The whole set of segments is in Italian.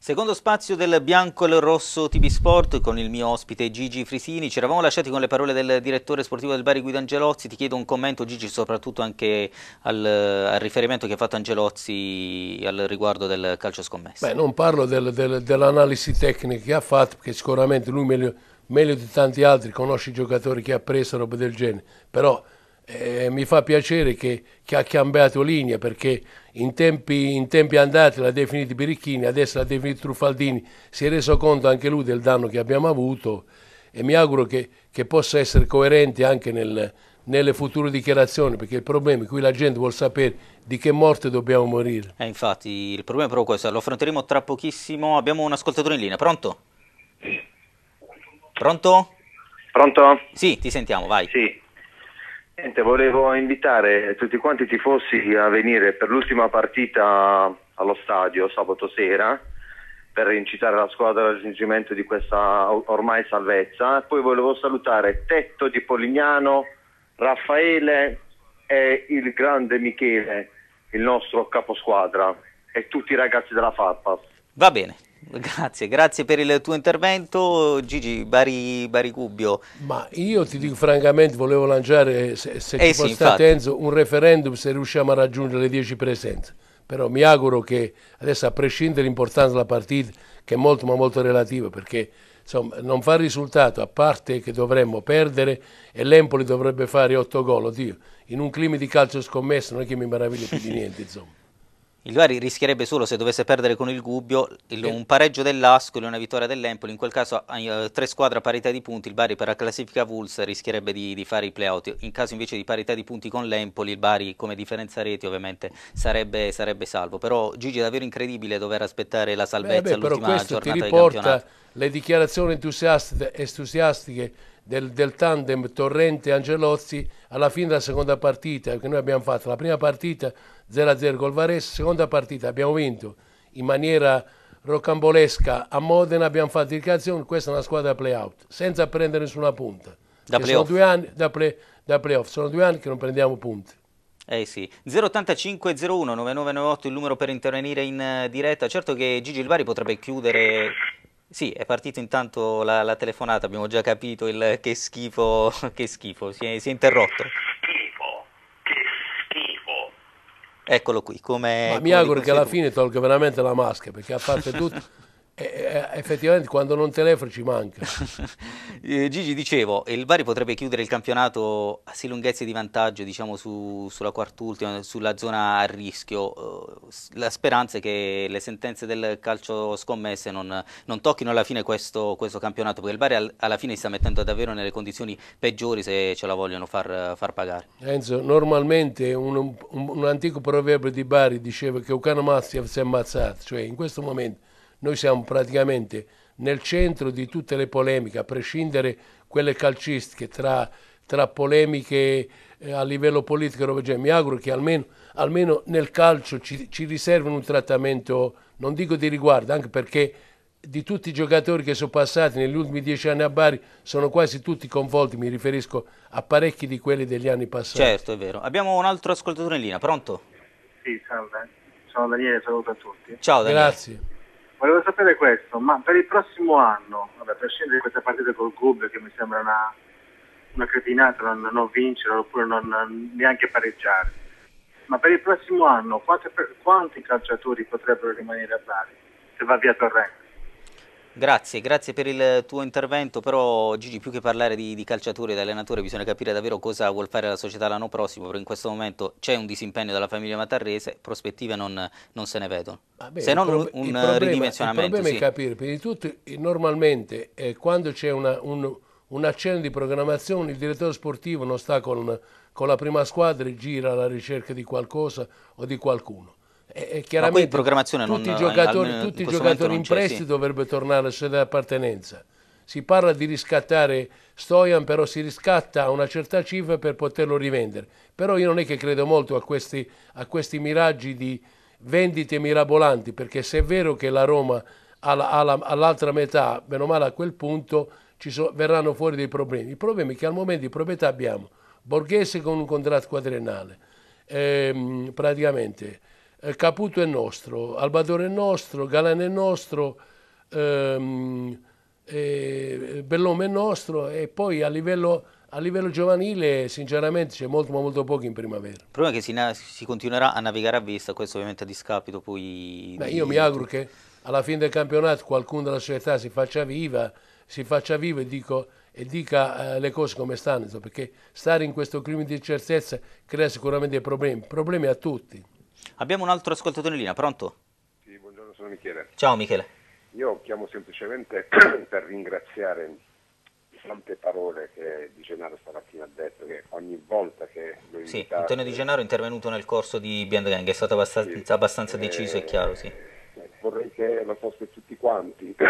Secondo spazio del bianco e rosso TB Sport con il mio ospite Gigi Frisini. Ci eravamo lasciati con le parole del direttore sportivo del Bari Guido Angelozzi. Ti chiedo un commento Gigi soprattutto anche al, al riferimento che ha fatto Angelozzi al riguardo del calcio scommesso. Beh, non parlo del, del, dell'analisi tecnica che ha fatto perché sicuramente lui meglio, meglio di tanti altri conosce i giocatori che ha preso roba del genere. Però eh, mi fa piacere che, che, ha cambiato linea perché in tempi, in tempi andati l'ha definito Birichini, adesso l'ha definito Truffaldini, si è reso conto anche lui del danno che abbiamo avuto e mi auguro che, che possa essere coerente anche nel, nelle future dichiarazioni, perché il problema è che qui la gente vuole sapere di che morte dobbiamo morire. Eh, infatti, il problema è proprio questo, lo affronteremo tra pochissimo. Abbiamo un ascoltatore in linea, pronto? Pronto? Pronto? Sì, ti sentiamo, vai. Sì. Niente, volevo invitare tutti quanti i tifosi a venire per l'ultima partita allo stadio sabato sera per incitare la squadra al raggiungimento di questa ormai salvezza. Poi volevo salutare Tetto di Polignano, Raffaele e il grande Michele, il nostro caposquadra e tutti i ragazzi della Farpas. Va bene, Grazie, grazie per il tuo intervento Gigi Bari, Baricubbio. Ma io ti dico francamente, volevo lanciare, se, se eh sì, Enzo, un referendum se riusciamo a raggiungere le 10 presenze. Però mi auguro che, adesso a prescindere dall'importanza della partita, che è molto ma molto relativa, perché insomma, non fa risultato, a parte che dovremmo perdere e l'Empoli dovrebbe fare 8 gol, oddio, in un clima di calcio scommesso non è che mi meraviglio più di niente, insomma. Il Bari rischierebbe solo se dovesse perdere con il Gubbio il, un pareggio dell'Ascoli e una vittoria dell'Empoli. In quel caso, eh, tre squadre a parità di punti, il Bari per la classifica Vulsa rischierebbe di, di, fare i playout. In caso invece di parità di punti con l'Empoli, il Bari come differenza reti ovviamente sarebbe, sarebbe salvo. Però Gigi è davvero incredibile dover aspettare la eh, salvezza beh, beh, all'ultima però giornata ti riporta di campionato. Le dichiarazioni entusiastiche del, del tandem Torrente-Angelozzi alla fine della seconda partita, perché noi abbiamo fatto la prima partita 0-0 col Varese, seconda partita abbiamo vinto in maniera rocambolesca a Modena, abbiamo fatto il calcio, questa è una squadra playout, senza prendere nessuna punta. Da playoff. Anni, da, play, da playoff, sono due anni che non prendiamo punti. Eh sì, 085 01 9998 il numero per intervenire in eh, diretta. Certo che Gigi Ilvari potrebbe chiudere sì, è partita intanto la, la, telefonata, abbiamo già capito il che schifo, che schifo, si è, si è interrotto. Che schifo, che schifo. Eccolo qui, come... Ma mi auguro che alla tu. fine tolga veramente la maschera perché a parte tutto... Eh, eh, effettivamente quando non telefono ci manca. Eh, Gigi, dicevo, il Bari potrebbe chiudere il campionato a sì lunghezze di vantaggio, diciamo su, sulla quart'ultima, sulla zona a rischio. La speranza è che le sentenze del calcio scommesse non, non tocchino alla fine questo, questo, campionato, perché il Bari alla fine si sta mettendo davvero nelle condizioni peggiori se ce la vogliono far, far pagare. Enzo, normalmente un, un, un, antico proverbio di Bari diceva che un cano si è ammazzato, cioè in questo momento noi siamo praticamente nel centro di tutte le polemiche, a prescindere quelle calcistiche, tra, tra polemiche eh, a livello politico e roba genere. Mi auguro che almeno, almeno nel calcio ci, ci riservano un trattamento, non dico di riguardo, anche perché di tutti i giocatori che sono passati negli ultimi dieci anni a Bari sono quasi tutti coinvolti, mi riferisco a parecchi di quelli degli anni passati. Certo, è vero. Abbiamo un altro ascoltatore in linea, pronto? Sì, salve. Sono Daniele, saluto a tutti. Ciao Daniele. Grazie. Volevo sapere questo, ma per il prossimo anno, vabbè, per scendere questa partita col Gubbio che mi sembra una, una cretinata non, non vincere oppure non, neanche pareggiare, ma per il prossimo anno quanti, quanti calciatori potrebbero rimanere a Bari se va via Torrente? Grazie, grazie per il tuo intervento, però Gigi più che parlare di, di calciatori e di allenatori bisogna capire davvero cosa vuol fare la società l'anno prossimo, perché in questo momento c'è un disimpegno della famiglia matarrese, prospettive non, non se ne vedono, ah se non un, un problema, ridimensionamento. Il problema sì. è capire, prima di tutto eh, normalmente eh, quando c'è un, un accenno di programmazione il direttore sportivo non sta con, con la prima squadra e gira alla ricerca di qualcosa o di qualcuno eh, eh chiaramente programmazione tutti non, i giocatori, almeno, tutti i giocatori in prestito sì. dovrebbero tornare alla società di appartenenza. Si parla di riscattare Stojan, però si riscatta a una certa cifra per poterlo rivendere. Però io non è che credo molto a questi, a questi miraggi di vendite mirabolanti, perché se è vero che la Roma all'altra metà, meno male a quel punto, so, verranno fuori dei problemi. I problemi che al momento di proprietà abbiamo Borghese con un contratto quadriennale, ehm, praticamente eh, Caputo è nostro, Albadore è nostro, Galane è nostro, ehm, eh, Bellome è nostro e poi a livello, a livello giovanile sinceramente c'è molto ma molto poco in primavera. Il problema è che si, si, continuerà a navigare a vista, questo ovviamente a discapito poi... Beh, io mi auguro che alla fine del campionato qualcuno della società si faccia viva, si faccia vivo e, dico, e dica eh, le cose come stanno, perché stare in questo clima di incertezza crea sicuramente problemi, problemi a tutti. Abbiamo un altro ascoltatore in linea, pronto? Sì, buongiorno, sono Michele. Ciao Michele. Io chiamo semplicemente per ringraziare di tante parole che Di Gennaro stamattina ha detto, che ogni volta che lo invitate... Sì, Antonio Di Gennaro è intervenuto nel corso di Biand Gang, è stato abbastanza, sì, abbastanza deciso e eh, chiaro, sì. Eh, vorrei che lo foste tutti quanti,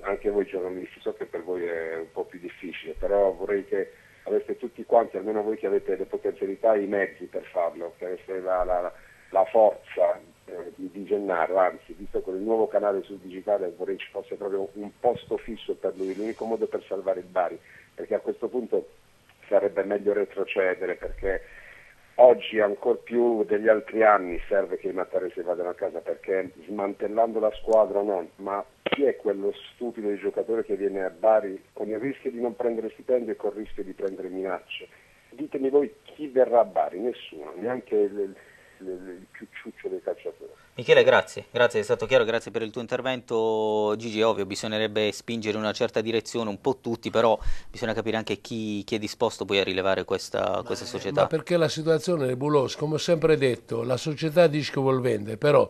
anche voi giornalisti, so che per voi è un po' più difficile, però vorrei che aveste tutti quanti, almeno voi che avete le potenzialità i mezzi per farlo, che aveste la, la la forza eh, di, di Gennaro, anzi, visto che il nuovo canale sul digitale vorrei ci fosse proprio un posto fisso per lui, l'unico modo per salvare il Bari, perché a questo punto sarebbe meglio retrocedere perché oggi ancora più degli altri anni serve che i mattaresi vadano a casa perché smantellando la squadra no, ma chi è quello stupido giocatore che viene a Bari con il rischio di non prendere stipendio e con il rischio di prendere minacce? Ditemi voi chi verrà a Bari, nessuno, neanche il, il più ciuccio dei calciatori. Michele, grazie, grazie, è stato chiaro, grazie per il tuo intervento. Gigi, ovvio, bisognerebbe spingere in una certa direzione un po' tutti, però bisogna capire anche chi, chi è disposto poi a rilevare questa, ma, questa eh, società. Ma perché la situazione è nebulosa, come ho sempre detto, la società dice che vuol vendere, però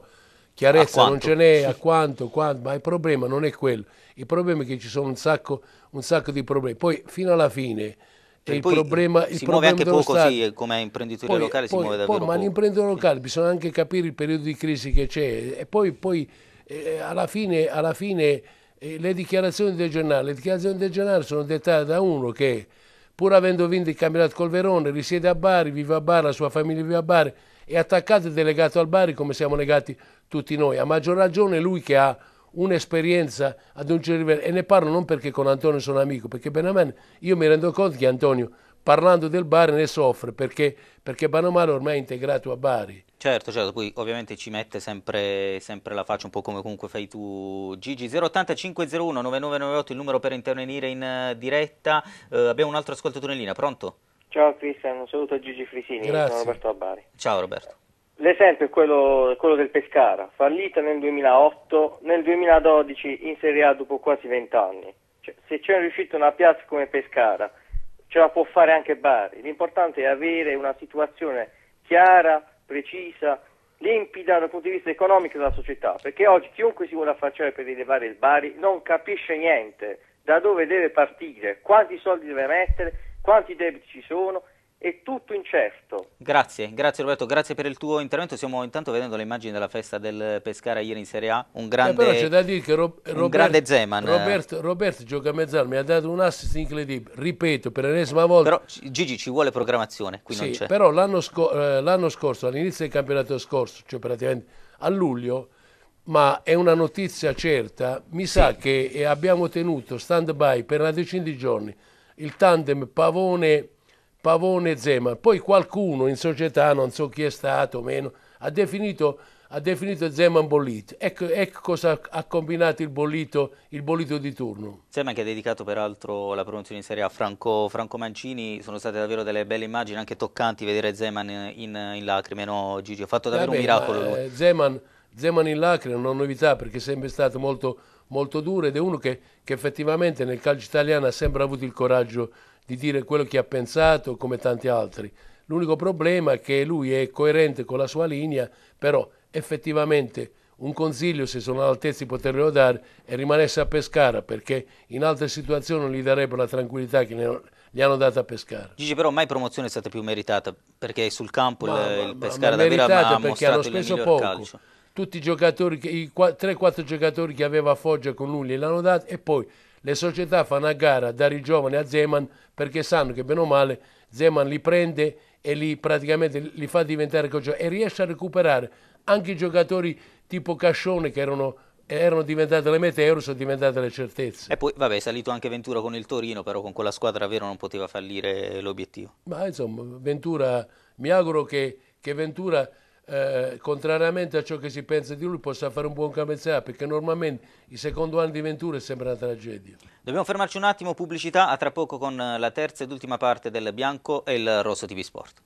chiarezza non ce n'è a quanto, quanto, ma il problema non è quello. Il problema è che ci sono un sacco, un sacco di problemi. Poi fino alla fine cioè il eh, problema, il si problema muove anche poco, Stato. sì, come imprenditore poi, locale poi, si muove davvero poi, poco. Ma l'imprenditore locale bisogna anche capire il periodo di crisi che c'è e poi, poi eh, alla fine, alla fine eh, le dichiarazioni del giornale, le dichiarazioni del giornale sono dettate da uno che pur avendo vinto il campionato col Verone, risiede a Bari, vive a Bari, la sua famiglia vive a Bari, è attaccato e delegato al Bari come siamo legati tutti noi. A maggior ragione lui che ha un'esperienza ad un certo livello e ne parlo non perché con Antonio sono amico, perché bene o male io mi rendo conto che Antonio parlando del Bari ne soffre perché, perché Banomaro ormai è integrato a Bari. Certo, certo, poi ovviamente ci mette sempre, sempre la faccia, un po' come comunque fai tu Gigi. 080 9998 il numero per intervenire in eh, diretta. Eh, abbiamo un altro ascoltatore in linea, pronto? Ciao Cristian, un saluto a Gigi Frisini, Grazie. sono Roberto a Ciao Roberto. L'esempio è quello, quello, del Pescara, fallita nel 2008, nel 2012 in Serie A dopo quasi 20 anni. Cioè, se c'è riuscita una piazza come Pescara, ce la può fare anche Bari. L'importante è avere una situazione chiara, precisa, limpida dal punto di vista economico della società, perché oggi chiunque si vuole affacciare per rilevare il Bari non capisce niente da dove deve partire, quanti soldi deve mettere, quanti debiti ci sono è tutto incerto. Grazie, grazie Roberto, grazie per il tuo intervento. Stiamo intanto vedendo le immagini della festa del Pescara ieri in Serie A. Un eh, grande, eh però c'è da dire che Rob- Robert, grande Zeman. Roberto, Roberto gioca a mezz'arma, mi ha dato un assist incredibile. Ripeto, per l'ennesima volta. Però Gigi ci vuole programmazione, qui sì, non c'è. Però l'anno, scor- eh, l'anno scorso, all'inizio del campionato scorso, cioè praticamente a luglio, ma è una notizia certa, mi sì. sa che abbiamo tenuto stand by per una decina di giorni il tandem Pavone Pavone e Zeman. Poi qualcuno in società, non so chi è stato, o meno, ha definito, ha definito Zeman bollito. Ecco, ecco, cosa ha combinato il bollito, il bollito di turno. Zeman che ha dedicato peraltro la promozione in Serie A Franco, Franco, Mancini. Sono state davvero delle belle immagini, anche toccanti vedere Zeman in, in lacrime, no Gigi? Ha fatto davvero Vabbè, un miracolo eh, Zeman, Zeman, in lacrime è una novità perché è sempre stato molto, molto duro ed è uno che, che effettivamente nel calcio italiano ha sempre avuto il coraggio di dire quello che ha pensato come tanti altri. L'unico problema è che lui è coerente con la sua linea, però effettivamente un consiglio, se sono all'altezza di poterlo dare, è rimanesse a Pescara, perché in altre situazioni non gli darebbero la tranquillità che gli hanno dato a Pescara. Gigi, però mai promozione è stata più meritata, perché sul campo ma, il, ma, il Pescara ma, ma davvero ha perché hanno speso poco. Calcio. Tutti i giocatori, i 3-4 giocatori che aveva a Foggia con lui gliel'hanno dato e poi le società fanno a gara dare i giovani a Zeman perché sanno che bene o male Zeman li prende e li, praticamente li fa diventare coach e riesce a recuperare anche i giocatori tipo Cascione che erano erano diventate le meteore, sono diventate le certezze. E poi, vabbè, è salito anche Ventura con il Torino, però con quella squadra vero non poteva fallire l'obiettivo. Ma insomma, Ventura, mi auguro che, che Ventura eh, contrariamente a ciò che si pensa di lui, possa fare un buon camezzà, perché normalmente il secondo anno di Ventura sembra una tragedia. Dobbiamo fermarci un attimo, pubblicità, a tra poco con la terza ed ultima parte del Bianco e il Rosso TV Sport.